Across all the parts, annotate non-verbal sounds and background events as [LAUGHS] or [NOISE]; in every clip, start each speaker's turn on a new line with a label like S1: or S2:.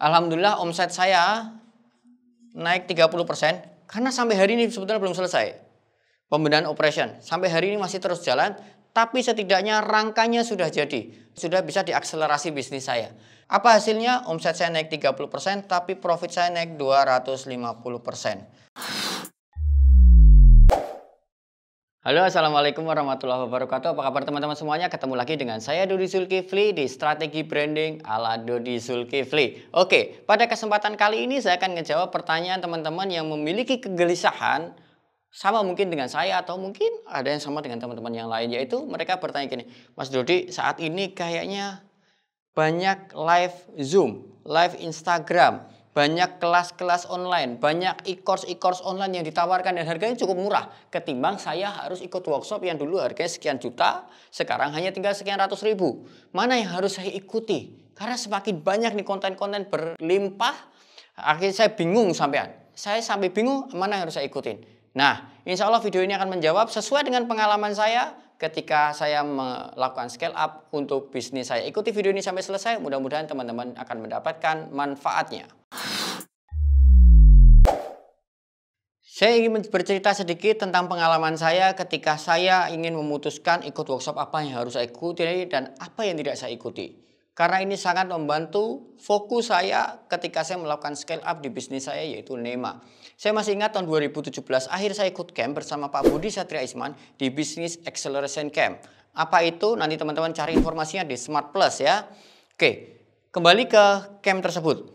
S1: Alhamdulillah omset saya naik 30% karena sampai hari ini sebetulnya belum selesai. pembinaan operation sampai hari ini masih terus jalan tapi setidaknya rangkanya sudah jadi, sudah bisa diakselerasi bisnis saya. Apa hasilnya? Omset saya naik 30%, tapi profit saya naik 250%. Halo assalamualaikum warahmatullahi wabarakatuh Apa kabar teman-teman semuanya Ketemu lagi dengan saya Dodi Zulkifli Di strategi branding ala Dodi Zulkifli Oke pada kesempatan kali ini Saya akan menjawab pertanyaan teman-teman Yang memiliki kegelisahan Sama mungkin dengan saya atau mungkin Ada yang sama dengan teman-teman yang lain Yaitu mereka bertanya gini Mas Dodi saat ini kayaknya banyak live Zoom Live Instagram banyak kelas-kelas online, banyak e-course e-course online yang ditawarkan dan harganya cukup murah ketimbang saya harus ikut workshop yang dulu harganya sekian juta, sekarang hanya tinggal sekian ratus ribu. Mana yang harus saya ikuti? Karena semakin banyak nih konten-konten berlimpah, akhirnya saya bingung sampean. Saya sampai bingung mana yang harus saya ikutin. Nah, insya Allah video ini akan menjawab sesuai dengan pengalaman saya, ketika saya melakukan scale up untuk bisnis saya. Ikuti video ini sampai selesai, mudah-mudahan teman-teman akan mendapatkan manfaatnya. Saya ingin bercerita sedikit tentang pengalaman saya ketika saya ingin memutuskan ikut workshop apa yang harus saya ikuti dan apa yang tidak saya ikuti. Karena ini sangat membantu fokus saya ketika saya melakukan scale up di bisnis saya yaitu NEMA. Saya masih ingat tahun 2017 akhir saya ikut camp bersama Pak Budi Satria Isman di Business Acceleration Camp. Apa itu? Nanti teman-teman cari informasinya di Smart Plus ya. Oke, kembali ke camp tersebut.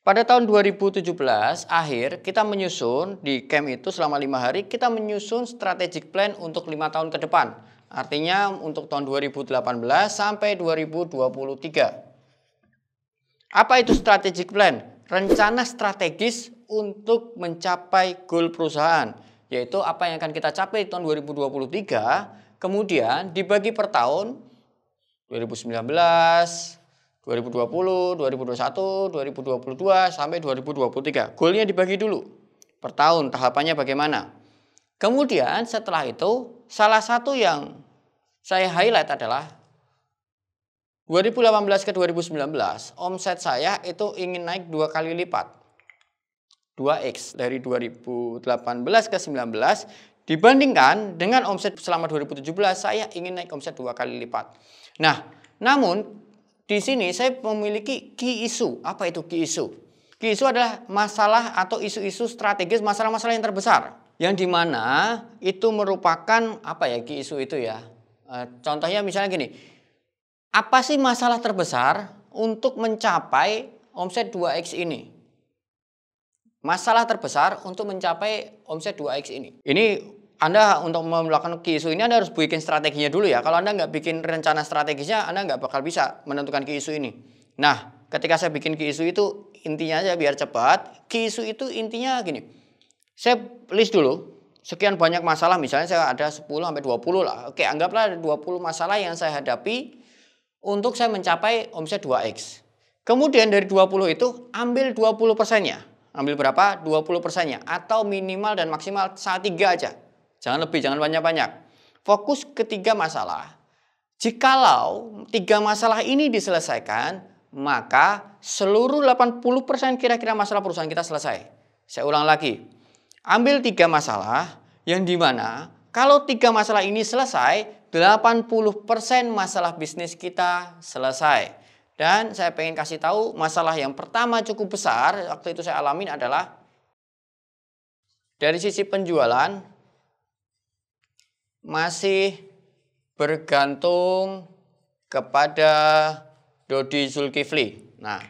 S1: Pada tahun 2017 akhir kita menyusun di camp itu selama lima hari kita menyusun strategic plan untuk lima tahun ke depan Artinya untuk tahun 2018 sampai 2023. Apa itu strategic plan? Rencana strategis untuk mencapai goal perusahaan, yaitu apa yang akan kita capai tahun 2023, kemudian dibagi per tahun 2019, 2020, 2021, 2022 sampai 2023. Goalnya dibagi dulu per tahun, tahapannya bagaimana. Kemudian setelah itu salah satu yang saya highlight adalah 2018 ke 2019 omset saya itu ingin naik dua kali lipat 2x dari 2018 ke 19 dibandingkan dengan omset selama 2017 saya ingin naik omset dua kali lipat nah namun di sini saya memiliki key isu. apa itu key isu? key isu adalah masalah atau isu-isu strategis masalah-masalah yang terbesar yang dimana itu merupakan apa ya isu itu ya. Eh, contohnya misalnya gini, apa sih masalah terbesar untuk mencapai omset 2x ini? Masalah terbesar untuk mencapai omset 2x ini. Ini anda untuk melakukan isu ini Anda harus bikin strateginya dulu ya. Kalau Anda nggak bikin rencana strategisnya, Anda nggak bakal bisa menentukan isu ini. Nah, ketika saya bikin isu itu, intinya aja biar cepat. isu itu intinya gini, saya list dulu sekian banyak masalah misalnya saya ada 10 sampai 20 lah. Oke, anggaplah ada 20 masalah yang saya hadapi untuk saya mencapai omset 2x. Kemudian dari 20 itu ambil 20 persennya. Ambil berapa? 20 persennya. Atau minimal dan maksimal saat tiga aja. Jangan lebih, jangan banyak-banyak. Fokus ketiga masalah. Jikalau tiga masalah ini diselesaikan, maka seluruh 80% kira-kira masalah perusahaan kita selesai. Saya ulang lagi, Ambil tiga masalah yang dimana kalau tiga masalah ini selesai, 80% masalah bisnis kita selesai. Dan saya pengen kasih tahu masalah yang pertama cukup besar waktu itu saya alamin adalah dari sisi penjualan masih bergantung kepada Dodi Zulkifli. Nah,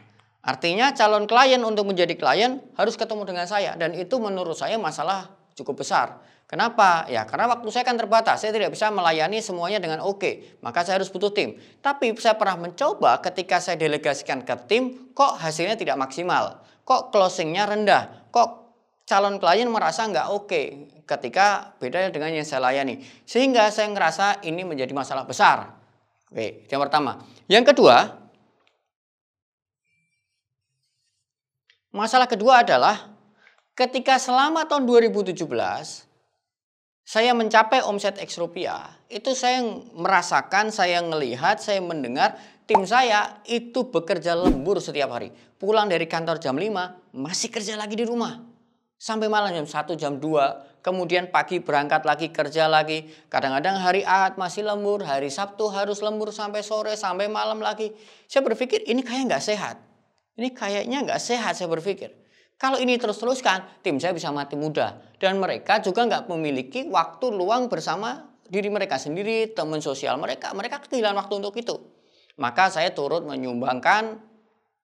S1: Artinya calon klien untuk menjadi klien harus ketemu dengan saya dan itu menurut saya masalah cukup besar. Kenapa? Ya karena waktu saya kan terbatas, saya tidak bisa melayani semuanya dengan oke, okay. maka saya harus butuh tim. Tapi saya pernah mencoba ketika saya delegasikan ke tim, kok hasilnya tidak maksimal, kok closingnya rendah, kok calon klien merasa nggak oke okay ketika beda dengan yang saya layani. Sehingga saya ngerasa ini menjadi masalah besar. Oke, yang pertama. Yang kedua, Masalah kedua adalah ketika selama tahun 2017 saya mencapai omset X rupiah, itu saya merasakan, saya melihat, saya mendengar tim saya itu bekerja lembur setiap hari. Pulang dari kantor jam 5, masih kerja lagi di rumah. Sampai malam jam 1, jam 2, kemudian pagi berangkat lagi, kerja lagi. Kadang-kadang hari Ahad masih lembur, hari Sabtu harus lembur sampai sore, sampai malam lagi. Saya berpikir ini kayak nggak sehat. Ini kayaknya nggak sehat saya berpikir. Kalau ini terus-teruskan, tim saya bisa mati muda. Dan mereka juga nggak memiliki waktu luang bersama diri mereka sendiri, teman sosial mereka. Mereka kehilangan waktu untuk itu. Maka saya turut menyumbangkan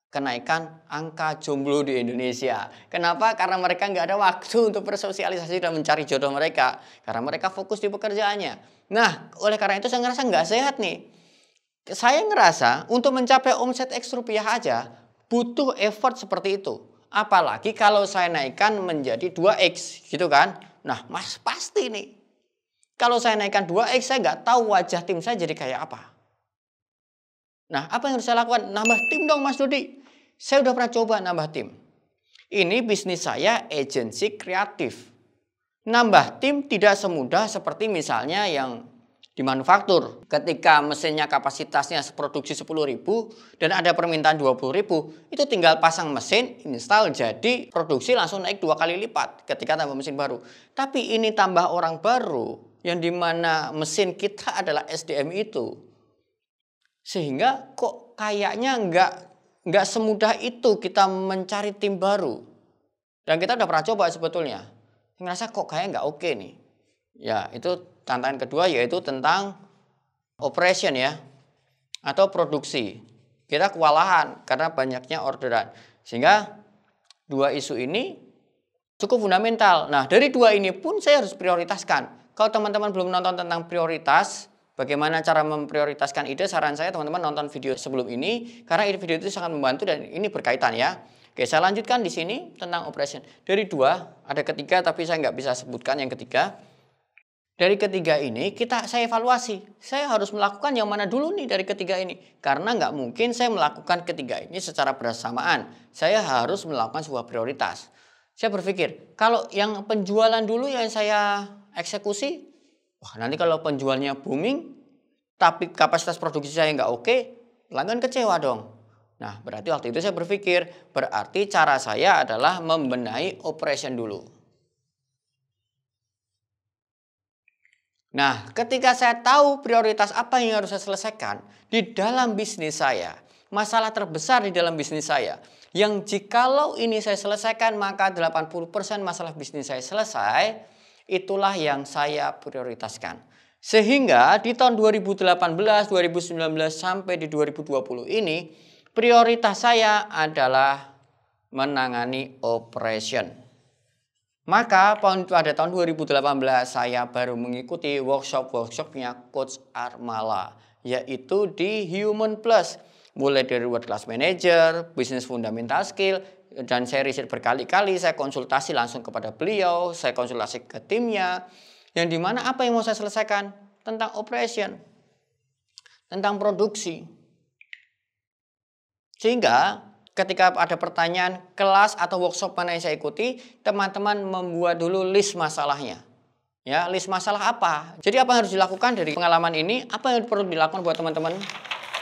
S1: kenaikan angka jomblo di Indonesia. Kenapa? Karena mereka nggak ada waktu [LAUGHS] untuk bersosialisasi dan mencari jodoh mereka. Karena mereka fokus di pekerjaannya. Nah, oleh karena itu saya ngerasa nggak sehat nih. Saya ngerasa untuk mencapai omset X rupiah aja butuh effort seperti itu. Apalagi kalau saya naikkan menjadi 2x gitu kan. Nah mas pasti nih. Kalau saya naikkan 2x saya nggak tahu wajah tim saya jadi kayak apa. Nah apa yang harus saya lakukan? Nambah tim dong mas Dodi. Saya udah pernah coba nambah tim. Ini bisnis saya agensi kreatif. Nambah tim tidak semudah seperti misalnya yang di manufaktur. Ketika mesinnya kapasitasnya sepuluh 10.000 dan ada permintaan 20.000, itu tinggal pasang mesin, install, jadi produksi langsung naik dua kali lipat ketika tambah mesin baru. Tapi ini tambah orang baru yang dimana mesin kita adalah SDM itu. Sehingga kok kayaknya nggak nggak semudah itu kita mencari tim baru. Dan kita udah pernah coba sebetulnya. Ngerasa kok kayak nggak oke nih. Ya itu tantangan kedua yaitu tentang operation ya atau produksi. Kita kewalahan karena banyaknya orderan. Sehingga dua isu ini cukup fundamental. Nah, dari dua ini pun saya harus prioritaskan. Kalau teman-teman belum nonton tentang prioritas, bagaimana cara memprioritaskan ide, saran saya teman-teman nonton video sebelum ini karena video itu sangat membantu dan ini berkaitan ya. Oke, saya lanjutkan di sini tentang operation. Dari dua, ada ketiga tapi saya nggak bisa sebutkan yang ketiga. Dari ketiga ini kita saya evaluasi. Saya harus melakukan yang mana dulu nih dari ketiga ini. Karena nggak mungkin saya melakukan ketiga ini secara bersamaan. Saya harus melakukan sebuah prioritas. Saya berpikir, kalau yang penjualan dulu yang saya eksekusi, wah nanti kalau penjualnya booming, tapi kapasitas produksi saya nggak oke, pelanggan kecewa dong. Nah, berarti waktu itu saya berpikir, berarti cara saya adalah membenahi operation dulu. Nah, ketika saya tahu prioritas apa yang harus saya selesaikan di dalam bisnis saya, masalah terbesar di dalam bisnis saya, yang jikalau ini saya selesaikan maka 80% masalah bisnis saya selesai, itulah yang saya prioritaskan. Sehingga di tahun 2018, 2019 sampai di 2020 ini prioritas saya adalah menangani operation. Maka pada tahun 2018 saya baru mengikuti workshop-workshopnya Coach Armala yaitu di Human Plus mulai dari world class manager, business fundamental skill dan saya riset berkali-kali, saya konsultasi langsung kepada beliau, saya konsultasi ke timnya yang dimana apa yang mau saya selesaikan tentang operation, tentang produksi. Sehingga ketika ada pertanyaan kelas atau workshop mana yang saya ikuti, teman-teman membuat dulu list masalahnya. Ya, list masalah apa? Jadi apa yang harus dilakukan dari pengalaman ini? Apa yang perlu dilakukan buat teman-teman?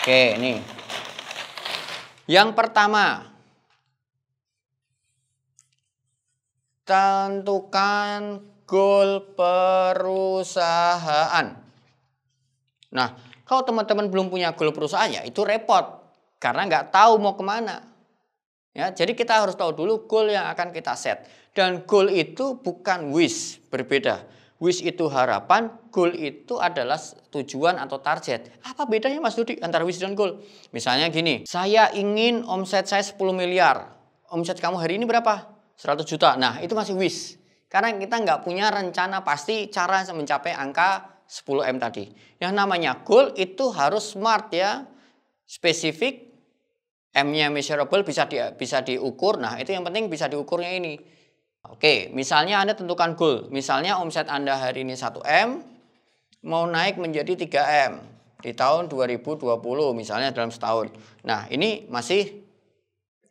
S1: Oke, ini Yang pertama, tentukan goal perusahaan. Nah, kalau teman-teman belum punya goal perusahaan ya itu repot karena nggak tahu mau kemana. Ya, jadi kita harus tahu dulu goal yang akan kita set. Dan goal itu bukan wish, berbeda. Wish itu harapan, goal itu adalah tujuan atau target. Apa bedanya Mas Dudi antara wish dan goal? Misalnya gini, saya ingin omset saya 10 miliar. Omset kamu hari ini berapa? 100 juta. Nah, itu masih wish. Karena kita nggak punya rencana pasti cara mencapai angka 10M tadi. Yang namanya goal itu harus smart ya, spesifik, M-nya measurable bisa di, bisa diukur. Nah, itu yang penting bisa diukurnya ini. Oke, misalnya Anda tentukan goal. Misalnya omset Anda hari ini 1M, mau naik menjadi 3M di tahun 2020 misalnya dalam setahun. Nah, ini masih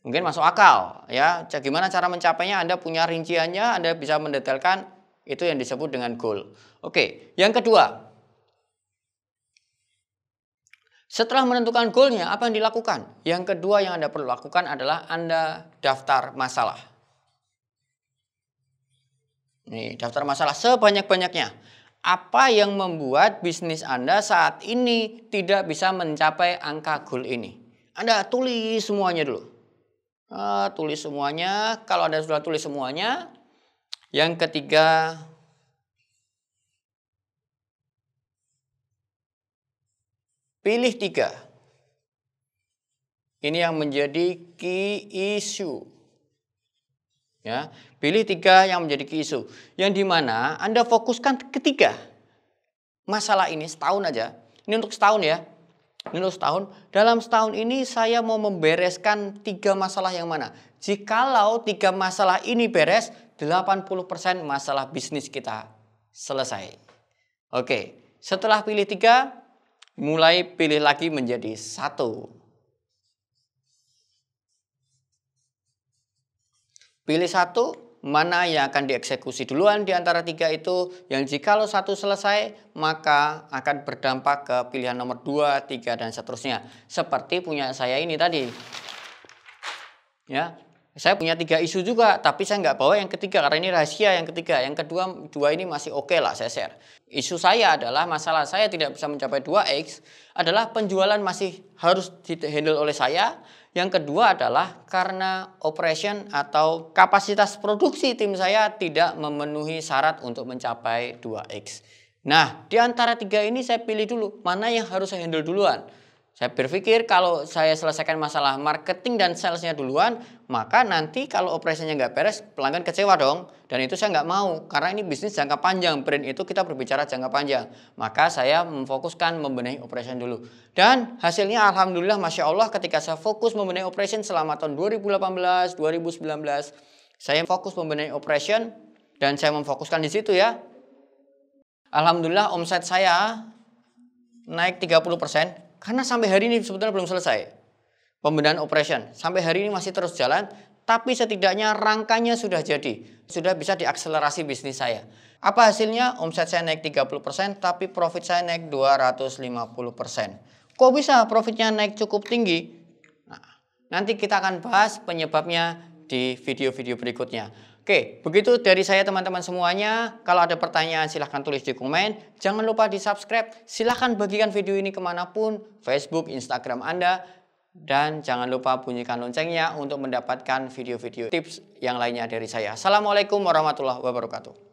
S1: mungkin masuk akal ya. Gimana cara mencapainya? Anda punya rinciannya, Anda bisa mendetailkan itu yang disebut dengan goal. Oke, yang kedua, setelah menentukan goalnya, apa yang dilakukan? Yang kedua yang Anda perlu lakukan adalah Anda daftar masalah. Nih, daftar masalah sebanyak-banyaknya. Apa yang membuat bisnis Anda saat ini tidak bisa mencapai angka goal ini? Anda tulis semuanya dulu. Nah, tulis semuanya. Kalau Anda sudah tulis semuanya, yang ketiga Pilih tiga. Ini yang menjadi key issue. Ya, pilih tiga yang menjadi key issue. Yang dimana Anda fokuskan ketiga masalah ini setahun aja. Ini untuk setahun ya. Ini untuk setahun. Dalam setahun ini saya mau membereskan tiga masalah yang mana. Jikalau tiga masalah ini beres, 80% masalah bisnis kita selesai. Oke, setelah pilih tiga, mulai pilih lagi menjadi satu. Pilih satu, mana yang akan dieksekusi duluan di antara tiga itu, yang jika lo satu selesai, maka akan berdampak ke pilihan nomor dua, tiga, dan seterusnya. Seperti punya saya ini tadi. Ya, saya punya tiga isu juga, tapi saya nggak bawa yang ketiga karena ini rahasia yang ketiga. Yang kedua, dua ini masih oke okay lah saya share. Isu saya adalah masalah saya tidak bisa mencapai 2X adalah penjualan masih harus di handle oleh saya. Yang kedua adalah karena operation atau kapasitas produksi tim saya tidak memenuhi syarat untuk mencapai 2X. Nah, di antara tiga ini saya pilih dulu, mana yang harus saya handle duluan. Saya berpikir kalau saya selesaikan masalah marketing dan salesnya duluan, maka nanti kalau operasinya nggak beres, pelanggan kecewa dong. Dan itu saya nggak mau, karena ini bisnis jangka panjang. Brand itu kita berbicara jangka panjang. Maka saya memfokuskan membenahi operation dulu. Dan hasilnya Alhamdulillah, Masya Allah ketika saya fokus membenahi operation selama tahun 2018, 2019, saya fokus membenahi operation dan saya memfokuskan di situ ya. Alhamdulillah omset saya naik 30 persen karena sampai hari ini sebetulnya belum selesai. Pembenahan operation sampai hari ini masih terus jalan, tapi setidaknya rangkanya sudah jadi. Sudah bisa diakselerasi bisnis saya. Apa hasilnya? Omset saya naik 30%, tapi profit saya naik 250%. Kok bisa profitnya naik cukup tinggi? Nah, nanti kita akan bahas penyebabnya di video-video berikutnya. Oke, begitu dari saya teman-teman semuanya. Kalau ada pertanyaan silahkan tulis di komen. Jangan lupa di subscribe. Silahkan bagikan video ini kemanapun. Facebook, Instagram Anda. Dan jangan lupa bunyikan loncengnya untuk mendapatkan video-video tips yang lainnya dari saya. Assalamualaikum warahmatullahi wabarakatuh.